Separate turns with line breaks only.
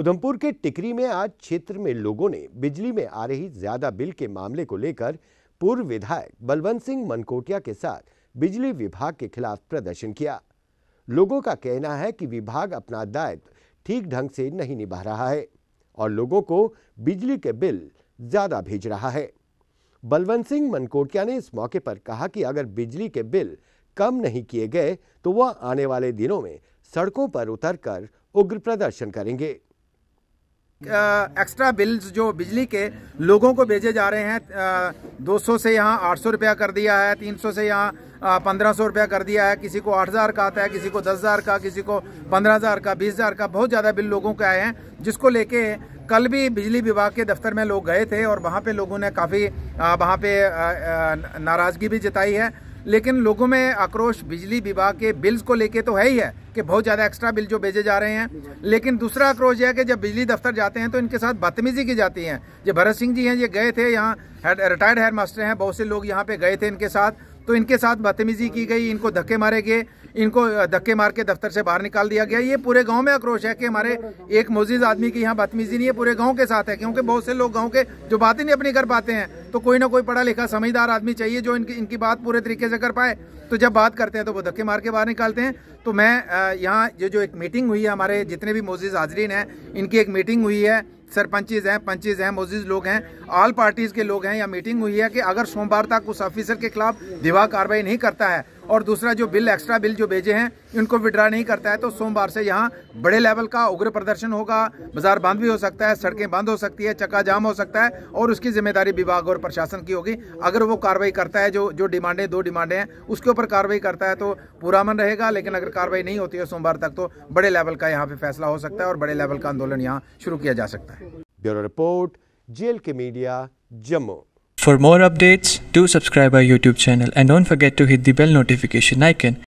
उधमपुर के टिकरी में आज क्षेत्र में लोगों ने बिजली में आ रही ज्यादा बिल के मामले को लेकर पूर्व विधायक बलवंत सिंह मनकोटिया के साथ बिजली विभाग के खिलाफ प्रदर्शन किया लोगों का कहना है कि विभाग अपना दायित्व ठीक ढंग से नहीं निभा रहा है और लोगों को बिजली के बिल ज्यादा भेज रहा है बलवंत सिंह मनकोटिया ने इस मौके पर कहा कि अगर बिजली के बिल कम नहीं किए गए तो वह आने वाले दिनों में सड़कों पर उतरकर उग्र प्रदर्शन करेंगे
एक्स्ट्रा बिल्स जो बिजली के लोगों को भेजे जा रहे हैं दो सौ से यहाँ आठ सौ रुपया कर दिया है तीन सौ से यहाँ पंद्रह सौ रुपया कर दिया है किसी को आठ हज़ार का आता है किसी को दस हज़ार का किसी को पंद्रह हज़ार का बीस हज़ार का बहुत ज़्यादा बिल लोगों के आए हैं जिसको लेके कल भी बिजली विभाग के दफ्तर में लोग गए थे और वहाँ पे लोगों ने काफ़ी वहाँ पे नाराज़गी भी जताई है लेकिन लोगों में आक्रोश बिजली विभाग के बिल्स को लेके तो है ही है कि बहुत ज़्यादा एक्स्ट्रा बिल जो भेजे जा रहे हैं लेकिन दूसरा आक्रोश यह है कि जब बिजली दफ्तर जाते हैं तो इनके साथ बदतमीजी की जाती है जो भरत सिंह जी हैं ये गए थे यहाँ रिटायर्ड हेड मास्टर हैं बहुत से लोग यहाँ पे गए थे इनके साथ तो इनके साथ बदतमीजी की गई इनको धक्के मारे गए इनको धक्के मार के दफ्तर से बाहर निकाल दिया गया ये पूरे गांव में आक्रोश है कि हमारे एक मोजिज आदमी की यहाँ बदतमीजी नहीं है पूरे गांव के साथ है क्योंकि बहुत से लोग गांव के जो बात ही नहीं अपनी कर पाते हैं तो कोई ना कोई पढ़ा लिखा समझदार आदमी चाहिए जो इनकी इनकी बात पूरे तरीके से कर पाए तो जब बात करते हैं तो वो धक्के मार के बाहर निकालते हैं तो मैं यहाँ ये जो एक मीटिंग हुई है हमारे जितने भी मोजिज हाजरीन है इनकी एक मीटिंग हुई है सरपंचेज हैं पंचेज हैं मोजिज लोग हैं ऑल पार्टीज के लोग हैं या मीटिंग हुई है कि अगर सोमवार तक उस ऑफिसर के खिलाफ दिवा कार्रवाई नहीं करता है और दूसरा जो बिल एक्स्ट्रा बिल जो भेजे हैं इनको विड्रा नहीं करता है तो सोमवार से यहाँ बड़े लेवल का उग्र प्रदर्शन होगा बाजार बंद भी हो सकता है सड़कें बंद हो सकती है चक्का जाम हो सकता है और उसकी जिम्मेदारी विभाग और प्रशासन की होगी अगर वो कार्रवाई करता है जो जो डिमांडें दो डिमांडें हैं उसके ऊपर कार्रवाई करता है तो पूरा मन रहेगा लेकिन अगर कार्रवाई नहीं होती है सोमवार तक तो बड़े लेवल का यहाँ पे फैसला हो सकता है और बड़े लेवल का आंदोलन
यहाँ शुरू किया जा सकता है ब्यूरो रिपोर्ट जेल के media Jammu For more updates, do subscribe our YouTube channel and don't forget to hit the bell notification icon